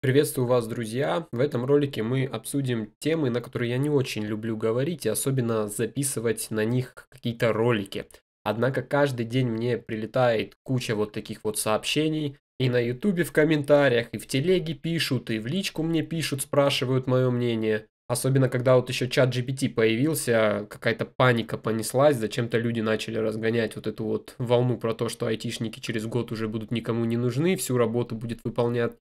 Приветствую вас, друзья! В этом ролике мы обсудим темы, на которые я не очень люблю говорить и особенно записывать на них какие-то ролики. Однако каждый день мне прилетает куча вот таких вот сообщений, и на ютубе в комментариях, и в телеге пишут, и в личку мне пишут, спрашивают мое мнение. Особенно, когда вот еще чат GPT появился, какая-то паника понеслась, зачем-то люди начали разгонять вот эту вот волну про то, что айтишники через год уже будут никому не нужны, всю работу будет выполнять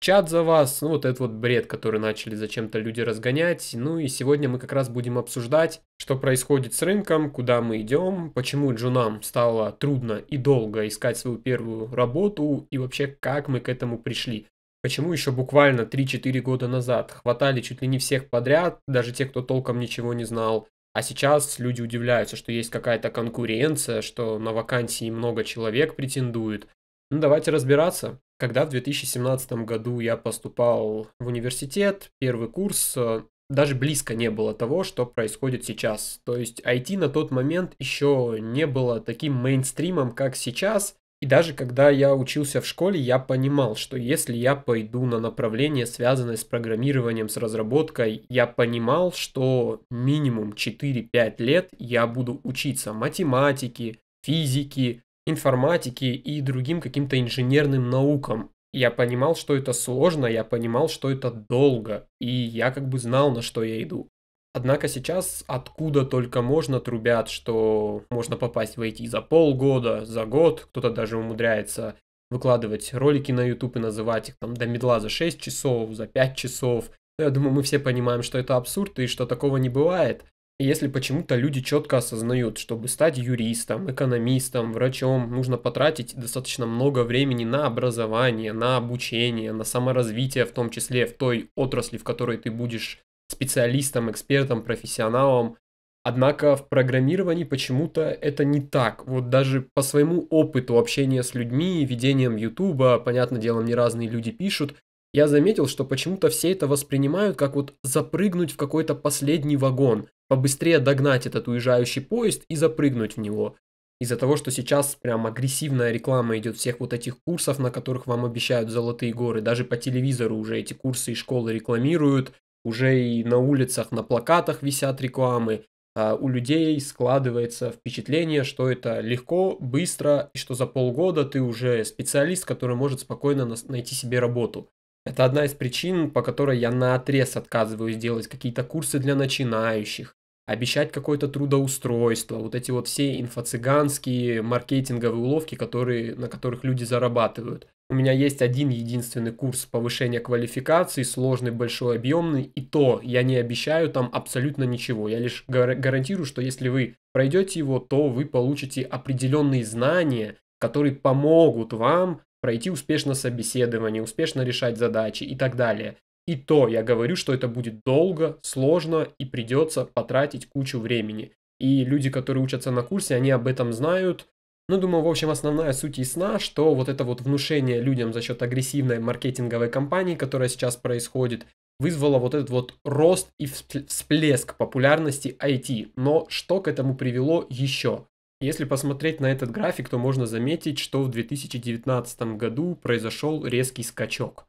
чат за вас, ну вот этот вот бред, который начали зачем-то люди разгонять. Ну и сегодня мы как раз будем обсуждать, что происходит с рынком, куда мы идем, почему джунам стало трудно и долго искать свою первую работу и вообще как мы к этому пришли. Почему еще буквально 3-4 года назад хватали чуть ли не всех подряд, даже те, кто толком ничего не знал, а сейчас люди удивляются, что есть какая-то конкуренция, что на вакансии много человек претендует. Ну, давайте разбираться. Когда в 2017 году я поступал в университет, первый курс, э, даже близко не было того, что происходит сейчас. То есть IT на тот момент еще не было таким мейнстримом, как сейчас. И даже когда я учился в школе, я понимал, что если я пойду на направление, связанное с программированием, с разработкой, я понимал, что минимум 4-5 лет я буду учиться математике, физике, информатике и другим каким-то инженерным наукам. Я понимал, что это сложно, я понимал, что это долго, и я как бы знал, на что я иду. Однако сейчас откуда только можно трубят, что можно попасть в IT за полгода, за год, кто-то даже умудряется выкладывать ролики на YouTube и называть их там до медла за 6 часов, за 5 часов. Ну, я думаю, мы все понимаем, что это абсурд и что такого не бывает. Если почему-то люди четко осознают, чтобы стать юристом, экономистом, врачом, нужно потратить достаточно много времени на образование, на обучение, на саморазвитие, в том числе в той отрасли, в которой ты будешь специалистом, экспертом, профессионалом. Однако в программировании почему-то это не так. Вот даже по своему опыту общения с людьми, ведением Ютуба, понятное дело, мне разные люди пишут, я заметил, что почему-то все это воспринимают как вот запрыгнуть в какой-то последний вагон, побыстрее догнать этот уезжающий поезд и запрыгнуть в него. Из-за того, что сейчас прям агрессивная реклама идет всех вот этих курсов, на которых вам обещают золотые горы. Даже по телевизору уже эти курсы и школы рекламируют, уже и на улицах, на плакатах висят рекламы. А у людей складывается впечатление, что это легко, быстро, и что за полгода ты уже специалист, который может спокойно найти себе работу. Это одна из причин, по которой я на отрез отказываюсь делать какие-то курсы для начинающих, обещать какое-то трудоустройство, вот эти вот все инфо-цыганские маркетинговые уловки, которые, на которых люди зарабатывают. У меня есть один единственный курс повышения квалификации, сложный, большой, объемный, и то я не обещаю там абсолютно ничего. Я лишь гар- гарантирую, что если вы пройдете его, то вы получите определенные знания, которые помогут вам пройти успешно собеседование, успешно решать задачи и так далее. И то я говорю, что это будет долго, сложно и придется потратить кучу времени. И люди, которые учатся на курсе, они об этом знают. Ну, думаю, в общем, основная суть ясна, что вот это вот внушение людям за счет агрессивной маркетинговой кампании, которая сейчас происходит, вызвало вот этот вот рост и всплеск популярности IT. Но что к этому привело еще? Если посмотреть на этот график, то можно заметить, что в 2019 году произошел резкий скачок.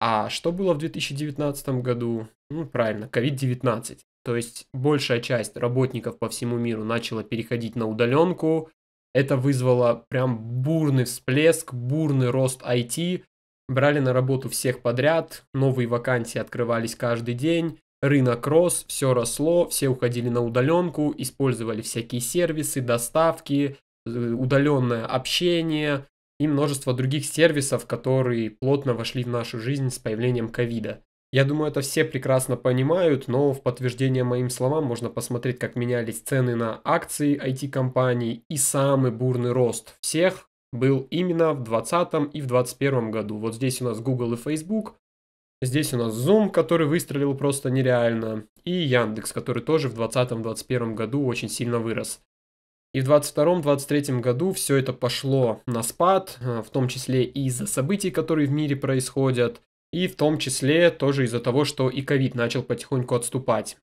А что было в 2019 году? Ну, правильно, COVID-19. То есть большая часть работников по всему миру начала переходить на удаленку. Это вызвало прям бурный всплеск, бурный рост IT. Брали на работу всех подряд, новые вакансии открывались каждый день. Рынок рос, все росло, все уходили на удаленку, использовали всякие сервисы, доставки, удаленное общение и множество других сервисов, которые плотно вошли в нашу жизнь с появлением ковида. Я думаю, это все прекрасно понимают, но в подтверждение моим словам можно посмотреть, как менялись цены на акции IT-компаний и самый бурный рост всех был именно в 2020 и в 2021 году. Вот здесь у нас Google и Facebook, Здесь у нас Zoom, который выстрелил просто нереально. И Яндекс, который тоже в 2020-2021 году очень сильно вырос. И в 2022-2023 году все это пошло на спад, э, в том числе и из-за событий, которые в мире происходят, и в том числе тоже из-за того, что и ковид начал потихоньку отступать.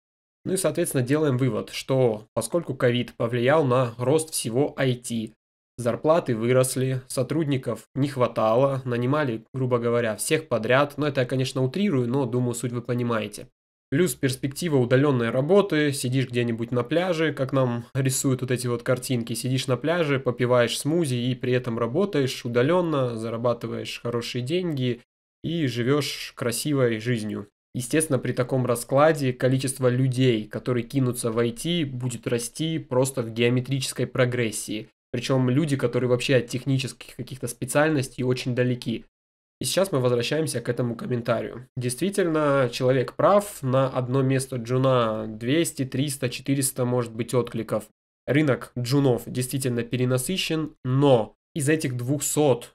Ну и, соответственно, делаем вывод, что поскольку ковид повлиял на рост всего IT, Зарплаты выросли, сотрудников не хватало, нанимали, грубо говоря, всех подряд, но это я, конечно, утрирую, но думаю, суть вы понимаете. Плюс перспектива удаленной работы, сидишь где-нибудь на пляже, как нам рисуют вот эти вот картинки, сидишь на пляже, попиваешь смузи и при этом работаешь удаленно, зарабатываешь хорошие деньги и живешь красивой жизнью. Естественно, при таком раскладе количество людей, которые кинутся в IT, будет расти просто в геометрической прогрессии. Причем люди, которые вообще от технических каких-то специальностей очень далеки. И сейчас мы возвращаемся к этому комментарию. Действительно, человек прав, на одно место джуна 200, 300, 400 может быть откликов. Рынок джунов действительно перенасыщен, но из этих 200-300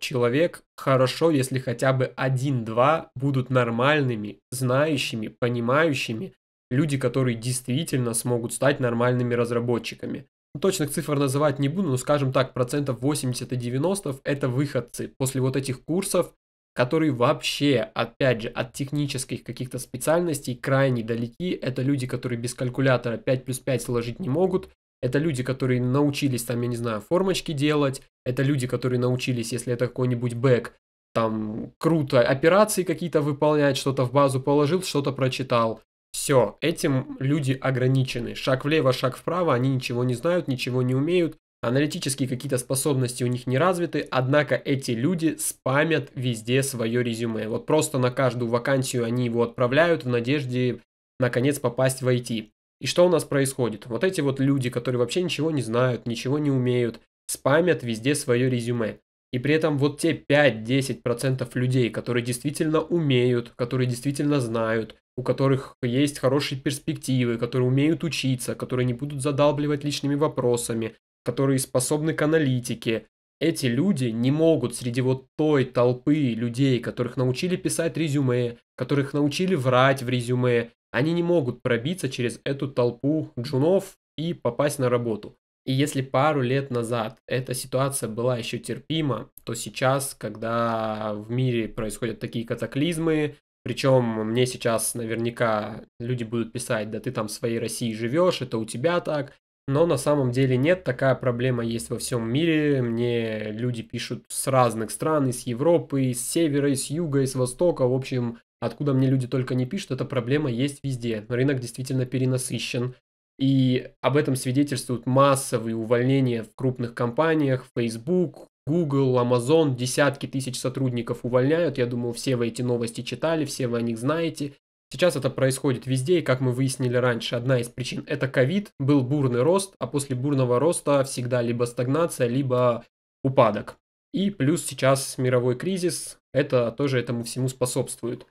человек хорошо, если хотя бы 1-2 будут нормальными, знающими, понимающими, люди, которые действительно смогут стать нормальными разработчиками. Ну, точных цифр называть не буду, но скажем так, процентов 80 и 90 это выходцы после вот этих курсов, которые вообще, опять же, от технических каких-то специальностей крайне далеки. Это люди, которые без калькулятора 5 плюс 5 сложить не могут. Это люди, которые научились там, я не знаю, формочки делать. Это люди, которые научились, если это какой-нибудь бэк, там круто операции какие-то выполнять, что-то в базу положил, что-то прочитал. Все, этим люди ограничены. Шаг влево, шаг вправо, они ничего не знают, ничего не умеют, аналитические какие-то способности у них не развиты, однако эти люди спамят везде свое резюме. Вот просто на каждую вакансию они его отправляют в надежде наконец попасть в IT. И что у нас происходит? Вот эти вот люди, которые вообще ничего не знают, ничего не умеют, спамят везде свое резюме. И при этом вот те 5-10% людей, которые действительно умеют, которые действительно знают, у которых есть хорошие перспективы, которые умеют учиться, которые не будут задалбливать личными вопросами, которые способны к аналитике. Эти люди не могут среди вот той толпы людей, которых научили писать резюме, которых научили врать в резюме, они не могут пробиться через эту толпу джунов и попасть на работу. И если пару лет назад эта ситуация была еще терпима, то сейчас, когда в мире происходят такие катаклизмы, причем мне сейчас наверняка люди будут писать, да ты там в своей России живешь, это у тебя так. Но на самом деле нет, такая проблема есть во всем мире. Мне люди пишут с разных стран, из Европы, из севера, из юга, из востока. В общем, откуда мне люди только не пишут, эта проблема есть везде. Рынок действительно перенасыщен. И об этом свидетельствуют массовые увольнения в крупных компаниях, Facebook, Google, Amazon, десятки тысяч сотрудников увольняют. Я думаю, все вы эти новости читали, все вы о них знаете. Сейчас это происходит везде, и как мы выяснили раньше, одна из причин – это ковид, был бурный рост, а после бурного роста всегда либо стагнация, либо упадок. И плюс сейчас мировой кризис, это тоже этому всему способствует.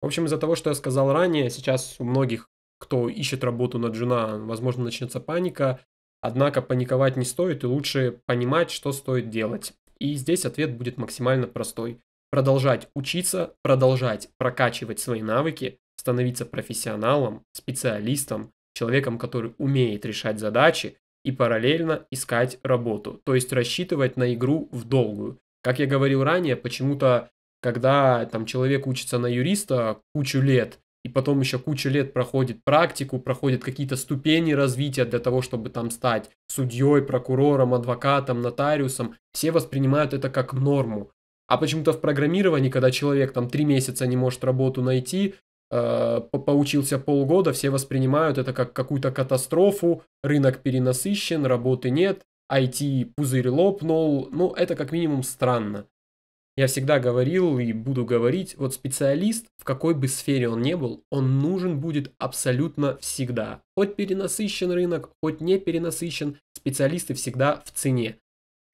В общем, из-за того, что я сказал ранее, сейчас у многих, кто ищет работу на джуна, возможно, начнется паника, Однако паниковать не стоит и лучше понимать, что стоит делать. И здесь ответ будет максимально простой. Продолжать учиться, продолжать прокачивать свои навыки, становиться профессионалом, специалистом, человеком, который умеет решать задачи и параллельно искать работу, то есть рассчитывать на игру в долгую. Как я говорил ранее, почему-то, когда там человек учится на юриста кучу лет, и потом еще куча лет проходит практику, проходит какие-то ступени развития для того, чтобы там стать судьей, прокурором, адвокатом, нотариусом, все воспринимают это как норму. А почему-то в программировании, когда человек там три месяца не может работу найти, э, поучился полгода, все воспринимают это как какую-то катастрофу, рынок перенасыщен, работы нет, IT пузырь лопнул, ну это как минимум странно. Я всегда говорил и буду говорить, вот специалист, в какой бы сфере он ни был, он нужен будет абсолютно всегда. Хоть перенасыщен рынок, хоть не перенасыщен, специалисты всегда в цене.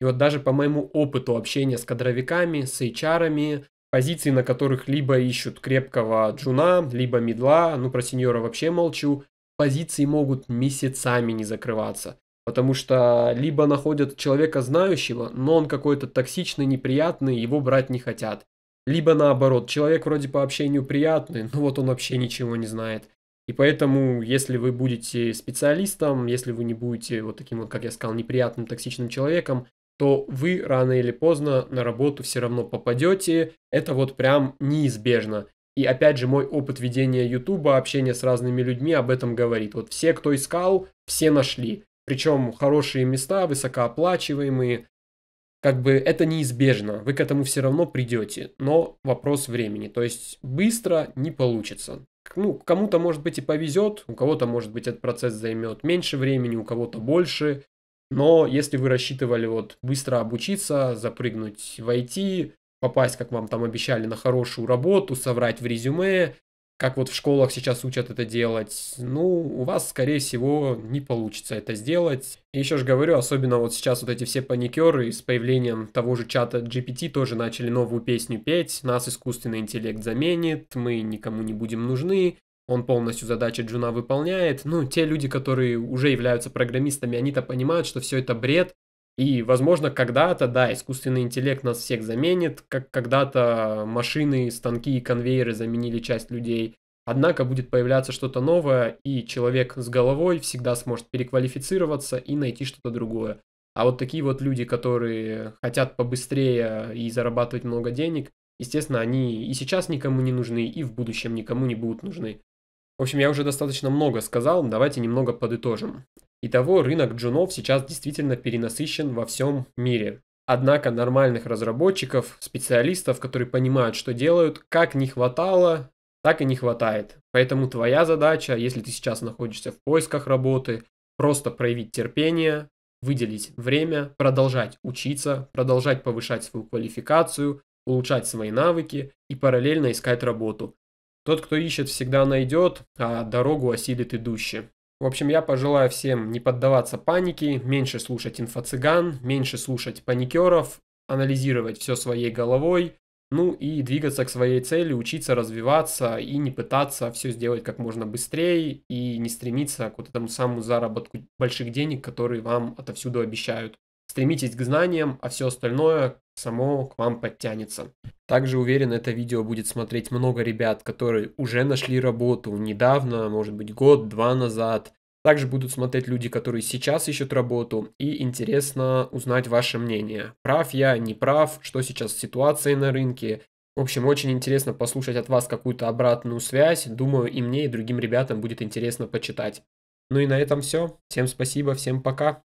И вот даже по моему опыту общения с кадровиками, с HR, позиции, на которых либо ищут крепкого джуна, либо медла, ну про сеньора вообще молчу, позиции могут месяцами не закрываться. Потому что либо находят человека знающего, но он какой-то токсичный, неприятный, его брать не хотят. Либо наоборот, человек вроде по общению приятный, но вот он вообще ничего не знает. И поэтому, если вы будете специалистом, если вы не будете вот таким вот, как я сказал, неприятным, токсичным человеком, то вы рано или поздно на работу все равно попадете. Это вот прям неизбежно. И опять же, мой опыт ведения YouTube, общения с разными людьми об этом говорит. Вот все, кто искал, все нашли причем хорошие места, высокооплачиваемые. Как бы это неизбежно, вы к этому все равно придете, но вопрос времени. То есть быстро не получится. Ну, кому-то, может быть, и повезет, у кого-то, может быть, этот процесс займет меньше времени, у кого-то больше. Но если вы рассчитывали вот быстро обучиться, запрыгнуть в IT, попасть, как вам там обещали, на хорошую работу, соврать в резюме, как вот в школах сейчас учат это делать, ну, у вас, скорее всего, не получится это сделать. И еще же говорю, особенно вот сейчас вот эти все паникеры с появлением того же чата GPT тоже начали новую песню петь, нас искусственный интеллект заменит, мы никому не будем нужны, он полностью задачи Джуна выполняет. Ну, те люди, которые уже являются программистами, они-то понимают, что все это бред, и, возможно, когда-то, да, искусственный интеллект нас всех заменит, как когда-то машины, станки и конвейеры заменили часть людей. Однако будет появляться что-то новое, и человек с головой всегда сможет переквалифицироваться и найти что-то другое. А вот такие вот люди, которые хотят побыстрее и зарабатывать много денег, естественно, они и сейчас никому не нужны, и в будущем никому не будут нужны. В общем, я уже достаточно много сказал, давайте немного подытожим. Итого рынок джунов сейчас действительно перенасыщен во всем мире. Однако нормальных разработчиков, специалистов, которые понимают, что делают, как не хватало, так и не хватает. Поэтому твоя задача, если ты сейчас находишься в поисках работы, просто проявить терпение, выделить время, продолжать учиться, продолжать повышать свою квалификацию, улучшать свои навыки и параллельно искать работу. Тот, кто ищет, всегда найдет, а дорогу осилит идущий. В общем, я пожелаю всем не поддаваться панике, меньше слушать инфо-цыган, меньше слушать паникеров, анализировать все своей головой, ну и двигаться к своей цели, учиться развиваться и не пытаться все сделать как можно быстрее и не стремиться к вот этому самому заработку больших денег, которые вам отовсюду обещают. Стремитесь к знаниям, а все остальное само к вам подтянется. Также уверен, это видео будет смотреть много ребят, которые уже нашли работу недавно, может быть год-два назад. Также будут смотреть люди, которые сейчас ищут работу, и интересно узнать ваше мнение. Прав я, не прав, что сейчас с ситуацией на рынке. В общем, очень интересно послушать от вас какую-то обратную связь. Думаю, и мне, и другим ребятам будет интересно почитать. Ну и на этом все. Всем спасибо, всем пока.